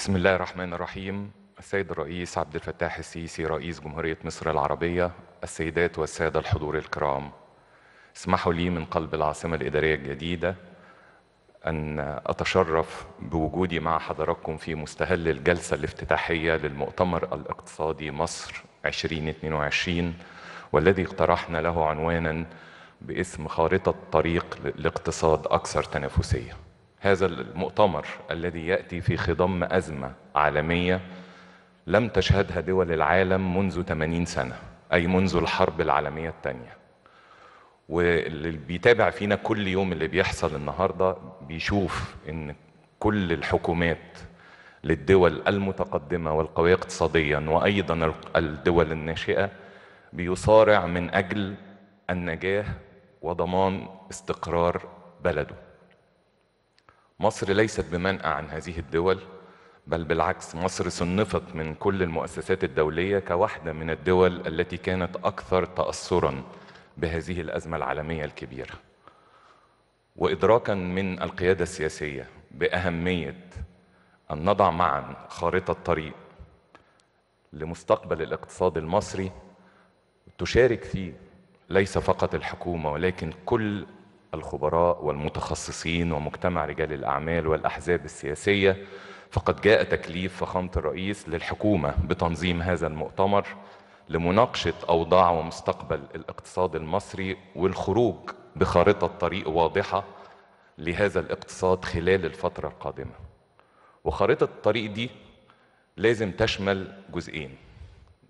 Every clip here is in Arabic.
بسم الله الرحمن الرحيم السيد الرئيس عبد الفتاح السيسي رئيس جمهورية مصر العربية السيدات والسادة الحضور الكرام اسمحوا لي من قلب العاصمة الإدارية الجديدة أن أتشرف بوجودي مع حضراتكم في مستهل الجلسة الافتتاحية للمؤتمر الاقتصادي مصر 2022 والذي اقترحنا له عنوانا باسم خارطة طريق لاقتصاد أكثر تنافسية هذا المؤتمر الذي ياتي في خضم ازمه عالميه لم تشهدها دول العالم منذ 80 سنه اي منذ الحرب العالميه الثانيه واللي بيتابع فينا كل يوم اللي بيحصل النهارده بيشوف ان كل الحكومات للدول المتقدمه والقويه اقتصاديا وايضا الدول الناشئه بيصارع من اجل النجاه وضمان استقرار بلده مصر ليست بمنأى عن هذه الدول بل بالعكس مصر صنفت من كل المؤسسات الدولية كواحدة من الدول التي كانت أكثر تأثرا بهذه الأزمة العالمية الكبيرة وإدراكا من القيادة السياسية بأهمية أن نضع معا خارطة طريق لمستقبل الاقتصاد المصري تشارك فيه ليس فقط الحكومة ولكن كل الخبراء والمتخصصين ومجتمع رجال الأعمال والأحزاب السياسية فقد جاء تكليف فخامة الرئيس للحكومة بتنظيم هذا المؤتمر لمناقشة أوضاع ومستقبل الاقتصاد المصري والخروج بخارطة طريق واضحة لهذا الاقتصاد خلال الفترة القادمة وخارطة الطريق دي لازم تشمل جزئين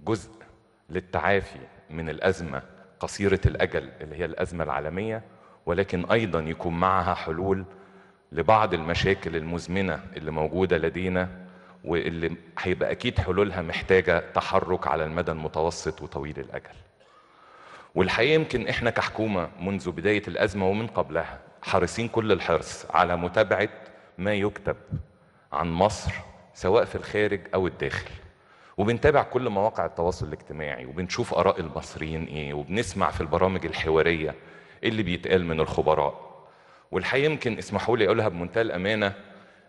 جزء للتعافي من الأزمة قصيرة الأجل اللي هي الأزمة العالمية ولكن ايضا يكون معها حلول لبعض المشاكل المزمنه اللي موجوده لدينا واللي هيبقى اكيد حلولها محتاجه تحرك على المدى المتوسط وطويل الاجل. والحقيقه يمكن احنا كحكومه منذ بدايه الازمه ومن قبلها حريصين كل الحرص على متابعه ما يكتب عن مصر سواء في الخارج او الداخل. وبنتابع كل مواقع التواصل الاجتماعي وبنشوف اراء المصريين ايه وبنسمع في البرامج الحواريه اللي بيتقال من الخبراء والحقيقه يمكن اسمحوا لي اقولها بمنتهى الامانه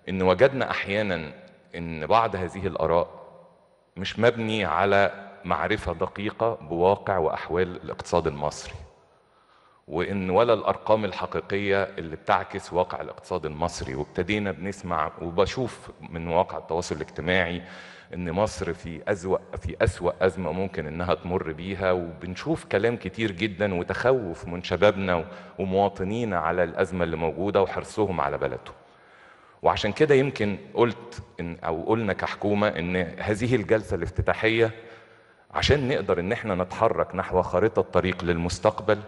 ان وجدنا احيانا ان بعض هذه الاراء مش مبني على معرفه دقيقه بواقع واحوال الاقتصاد المصري وان ولا الارقام الحقيقيه اللي بتعكس واقع الاقتصاد المصري وابتدينا بنسمع وبشوف من مواقع التواصل الاجتماعي ان مصر في أزوأ في أسوأ أزمة ممكن إنها تمر بيها وبنشوف كلام كتير جدا وتخوف من شبابنا ومواطنينا على الأزمة اللي موجودة وحرصهم على بلدهم. وعشان كده يمكن قلت إن أو قلنا كحكومة إن هذه الجلسة الافتتاحية عشان نقدر إن احنا نتحرك نحو خريطه طريق للمستقبل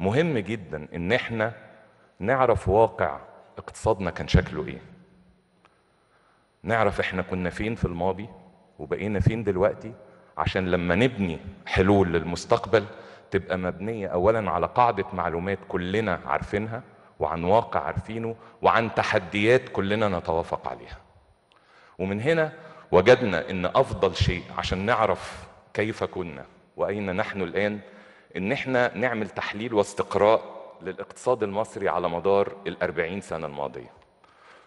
مهم جدا ان احنا نعرف واقع اقتصادنا كان شكله ايه نعرف احنا كنا فين في الماضي وبقينا فين دلوقتي عشان لما نبني حلول للمستقبل تبقى مبنية أولا على قاعدة معلومات كلنا عارفينها وعن واقع عارفينه وعن تحديات كلنا نتوافق عليها ومن هنا وجدنا أن أفضل شيء عشان نعرف كيف كنا وأين نحن الآن ان احنا نعمل تحليل واستقراء للاقتصاد المصري على مدار الأربعين سنة الماضية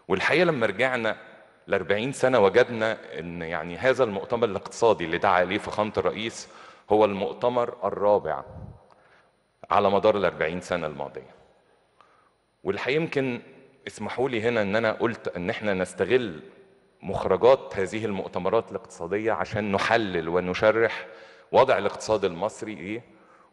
والحقيقة لما رجعنا الأربعين سنة وجدنا أن يعني هذا المؤتمر الاقتصادي اللي دعا عليه فخامة الرئيس هو المؤتمر الرابع على مدار الأربعين سنة الماضية والحقيقة يمكن اسمحوا لي هنا أن أنا قلت أن احنا نستغل مخرجات هذه المؤتمرات الاقتصادية عشان نحلل ونشرح وضع الاقتصاد المصري إيه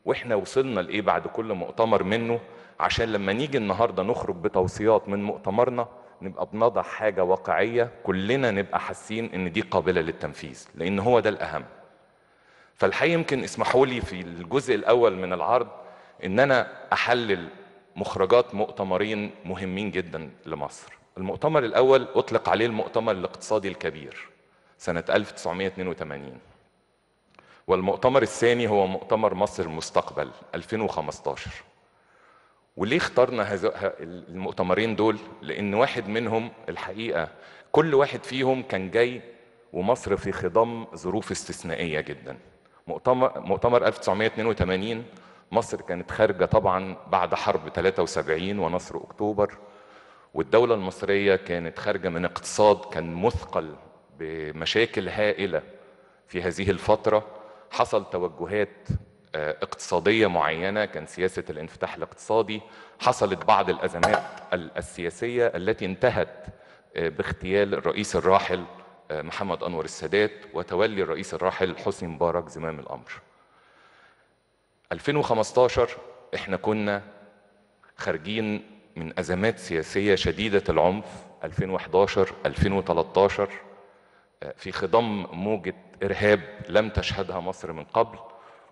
واحنا وصلنا لايه بعد كل مؤتمر منه عشان لما نيجي النهارده نخرج بتوصيات من مؤتمرنا نبقى بنضع حاجه واقعيه كلنا نبقى حاسين ان دي قابله للتنفيذ لان هو ده الاهم فالحقيقه يمكن اسمحوا لي في الجزء الاول من العرض ان انا احلل مخرجات مؤتمرين مهمين جدا لمصر المؤتمر الاول اطلق عليه المؤتمر الاقتصادي الكبير سنه 1982 والمؤتمر الثاني هو مؤتمر مصر المستقبل 2015 وليه اخترنا المؤتمرين دول لان واحد منهم الحقيقه كل واحد فيهم كان جاي ومصر في خضم ظروف استثنائيه جدا مؤتمر مؤتمر 1982 مصر كانت خارجه طبعا بعد حرب 73 ونصر اكتوبر والدوله المصريه كانت خارجه من اقتصاد كان مثقل بمشاكل هائله في هذه الفتره حصل توجهات آه، اقتصادية معينة كان سياسة الانفتاح الاقتصادي حصلت بعض الأزمات السياسية التي انتهت آه، باغتيال الرئيس الراحل آه، محمد أنور السادات وتولي الرئيس الراحل حسني مبارك زمام الأمر 2015 احنا كنا خارجين من أزمات سياسية شديدة العنف 2011 2013 في خضم موجة إرهاب لم تشهدها مصر من قبل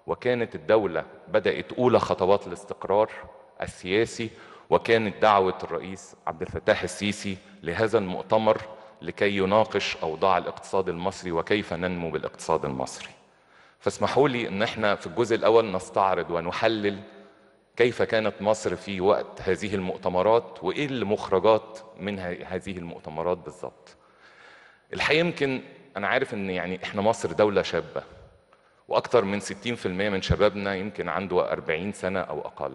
وكانت الدولة بدأت أولى خطوات الاستقرار السياسي وكانت دعوة الرئيس عبد الفتاح السيسي لهذا المؤتمر لكي يناقش أوضاع الاقتصاد المصري وكيف ننمو بالاقتصاد المصري فاسمحوا لي أن احنا في الجزء الأول نستعرض ونحلل كيف كانت مصر في وقت هذه المؤتمرات وإيه المخرجات من هذه المؤتمرات بالضبط؟ الحقيقه يمكن انا عارف ان يعني احنا مصر دوله شابه واكثر من 60% من شبابنا يمكن عنده 40 سنه او اقل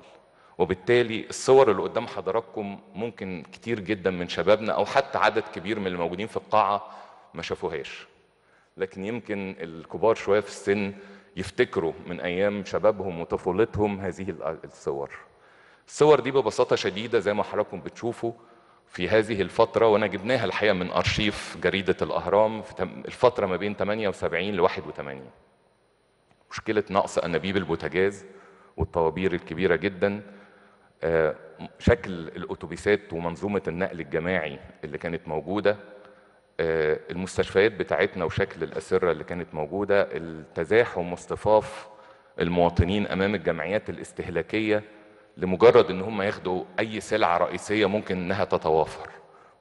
وبالتالي الصور اللي قدام حضراتكم ممكن كتير جدا من شبابنا او حتى عدد كبير من الموجودين في القاعه ما شافوهاش لكن يمكن الكبار شويه في السن يفتكروا من ايام شبابهم وطفولتهم هذه الصور الصور دي ببساطه شديده زي ما حضراتكم بتشوفوا في هذه الفترة وأنا جبناها الحقيقة من أرشيف جريدة الأهرام في الفترة ما بين 78 ل 81 مشكلة نقص أنابيب البوتاجاز والطوابير الكبيرة جدا آه، شكل الأتوبيسات ومنظومة النقل الجماعي اللي كانت موجودة آه، المستشفيات بتاعتنا وشكل الأسرة اللي كانت موجودة التزاحم واصطفاف المواطنين أمام الجمعيات الاستهلاكية لمجرد ان هم ياخدوا اي سلعه رئيسيه ممكن انها تتوافر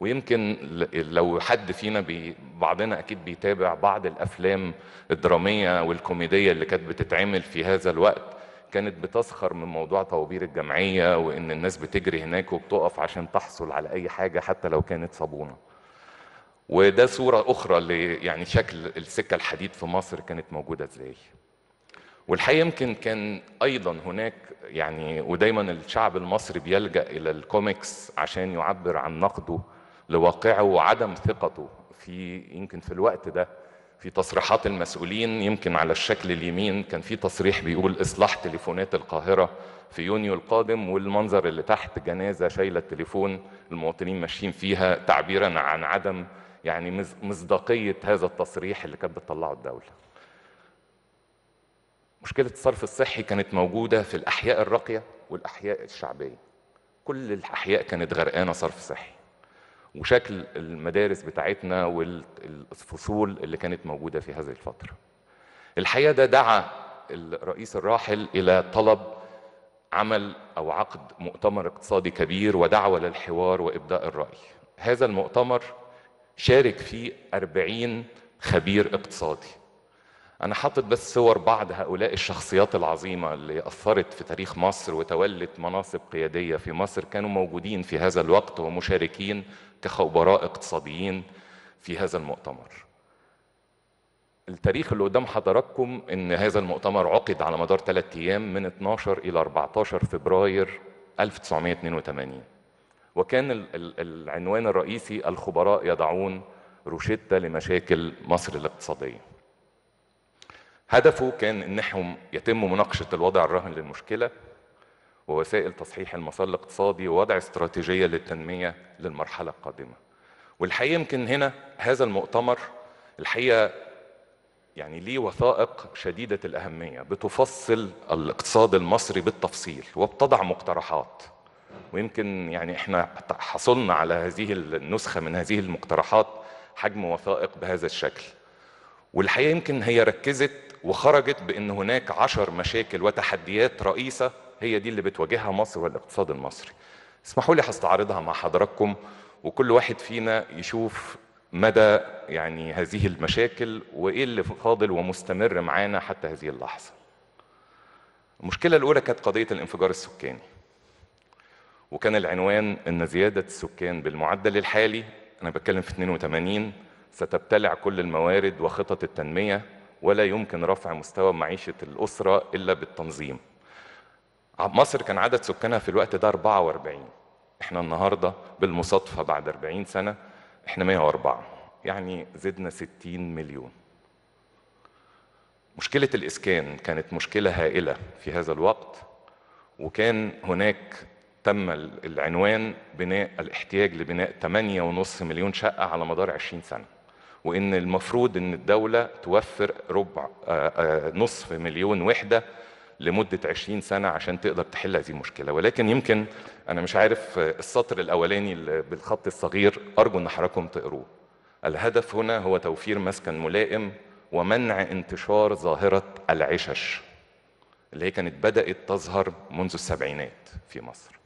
ويمكن لو حد فينا بي بعضنا اكيد بيتابع بعض الافلام الدراميه والكوميديه اللي كانت بتتعمل في هذا الوقت كانت بتسخر من موضوع طوابير الجمعيه وان الناس بتجري هناك وبتقف عشان تحصل على اي حاجه حتى لو كانت صابونه وده صوره اخرى ل يعني شكل السكه الحديد في مصر كانت موجوده ازاي والحقيقه يمكن كان ايضا هناك يعني ودايما الشعب المصري بيلجا الى الكوميكس عشان يعبر عن نقده لواقعه وعدم ثقته في يمكن في الوقت ده في تصريحات المسؤولين يمكن على الشكل اليمين كان في تصريح بيقول اصلاح تليفونات القاهره في يونيو القادم والمنظر اللي تحت جنازه شايله التليفون المواطنين ماشيين فيها تعبيرا عن عدم يعني مصداقيه هذا التصريح اللي كانت بتطلعه الدوله مشكلة الصرف الصحي كانت موجودة في الأحياء الراقية والأحياء الشعبية كل الأحياء كانت غرقانة صرف صحي وشكل المدارس بتاعتنا والفصول اللي كانت موجودة في هذه الفترة الحقيقة ده دعا الرئيس الراحل إلى طلب عمل أو عقد مؤتمر اقتصادي كبير ودعوة للحوار وإبداء الرأي هذا المؤتمر شارك فيه أربعين خبير اقتصادي أنا حاطط بس صور بعض هؤلاء الشخصيات العظيمة اللي أثرت في تاريخ مصر وتولت مناصب قيادية في مصر كانوا موجودين في هذا الوقت ومشاركين كخبراء اقتصاديين في هذا المؤتمر. التاريخ اللي قدام حضراتكم إن هذا المؤتمر عقد على مدار ثلاثة أيام من 12 إلى 14 فبراير 1982 وكان العنوان الرئيسي الخبراء يضعون روشتة لمشاكل مصر الاقتصادية. هدفه كان انهم يتم مناقشه الوضع الراهن للمشكله ووسائل تصحيح المسار الاقتصادي ووضع استراتيجيه للتنميه للمرحله القادمه. والحقيقه يمكن هنا هذا المؤتمر الحقيقه يعني ليه وثائق شديده الاهميه بتفصل الاقتصاد المصري بالتفصيل وبتضع مقترحات ويمكن يعني احنا حصلنا على هذه النسخه من هذه المقترحات حجم وثائق بهذا الشكل والحقيقه يمكن هي ركزت وخرجت بأن هناك عشر مشاكل وتحديات رئيسة هي دي اللي بتواجهها مصر والاقتصاد المصري اسمحوا لي هستعرضها مع حضراتكم وكل واحد فينا يشوف مدى يعني هذه المشاكل وايه اللي فاضل ومستمر معانا حتى هذه اللحظه. المشكله الاولى كانت قضيه الانفجار السكاني. وكان العنوان ان زياده السكان بالمعدل الحالي انا بتكلم في 82 ستبتلع كل الموارد وخطط التنميه ولا يمكن رفع مستوى معيشة الأسرة إلا بالتنظيم مصر كان عدد سكانها في الوقت ده 44 احنا النهاردة بالمصادفة بعد 40 سنة احنا 104 يعني زدنا 60 مليون مشكلة الإسكان كانت مشكلة هائلة في هذا الوقت وكان هناك تم العنوان بناء الاحتياج لبناء 8.5 مليون شقة على مدار 20 سنة وان المفروض ان الدوله توفر ربع آه، آه، نصف مليون وحده لمدة 20 سنة عشان تقدر تحل هذه المشكلة ولكن يمكن أنا مش عارف آه، السطر الأولاني بالخط الصغير أرجو أن حضراتكم تقروه الهدف هنا هو توفير مسكن ملائم ومنع انتشار ظاهرة العشش اللي هي كانت بدأت تظهر منذ السبعينات في مصر